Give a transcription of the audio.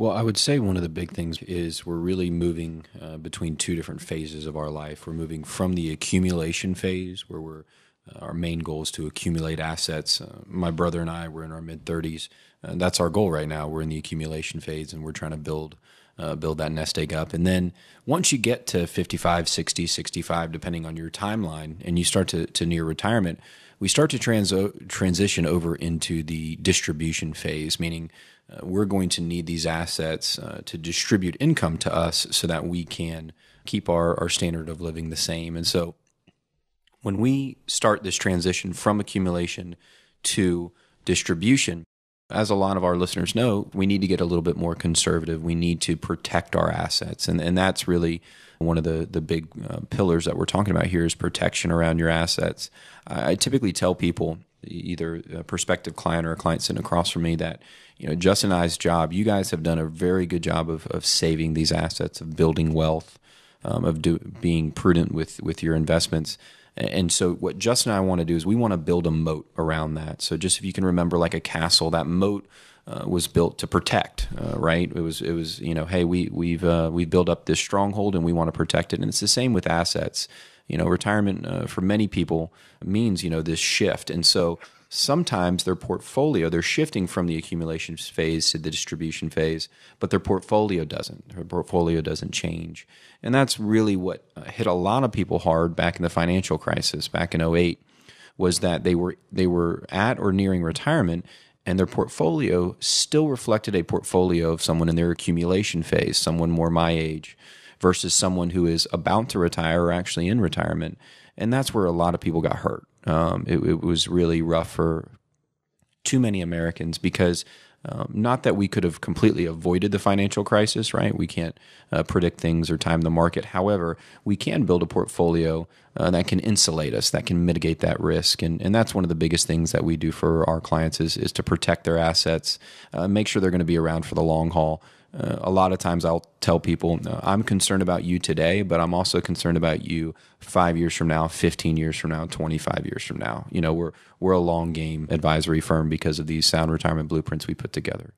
Well, I would say one of the big things is we're really moving uh, between two different phases of our life. We're moving from the accumulation phase, where we're uh, our main goal is to accumulate assets. Uh, my brother and I were in our mid 30s. Uh, that's our goal right now. We're in the accumulation phase, and we're trying to build uh, build that nest egg up. And then once you get to 55, 60, 65, depending on your timeline, and you start to, to near retirement, we start to trans- transition over into the distribution phase, meaning uh, we're going to need these assets uh, to distribute income to us so that we can keep our, our standard of living the same. And so when we start this transition from accumulation to distribution, as a lot of our listeners know, we need to get a little bit more conservative. We need to protect our assets. And, and that's really one of the, the big uh, pillars that we're talking about here is protection around your assets. I, I typically tell people, either a prospective client or a client sitting across from me, that, you know, Justin and I's job, you guys have done a very good job of, of saving these assets, of building wealth um, of do, being prudent with with your investments. And so, what Justin and I want to do is we want to build a moat around that. So, just if you can remember, like a castle, that moat uh, was built to protect, uh, right? It was, it was, you know, hey, we we've uh, we built up this stronghold and we want to protect it. And it's the same with assets. You know, retirement uh, for many people means you know this shift, and so sometimes their portfolio, they're shifting from the accumulation phase to the distribution phase, but their portfolio doesn't. Their portfolio doesn't change. And that's really what uh, hit a lot of people hard back in the financial crisis back in 08 was that they were they were at or nearing retirement and their portfolio still reflected a portfolio of someone in their accumulation phase, someone more my age versus someone who is about to retire or actually in retirement. And that's where a lot of people got hurt. Um, it, it, was really rough for too many Americans because. Um, not that we could have completely avoided the financial crisis, right? We can't uh, predict things or time the market. However, we can build a portfolio uh, that can insulate us, that can mitigate that risk, and and that's one of the biggest things that we do for our clients is is to protect their assets, uh, make sure they're going to be around for the long haul. Uh, a lot of times I'll tell people, I'm concerned about you today, but I'm also concerned about you five years from now, 15 years from now, 25 years from now. You know, we're, we're a long game advisory firm because of these sound retirement blueprints we put together.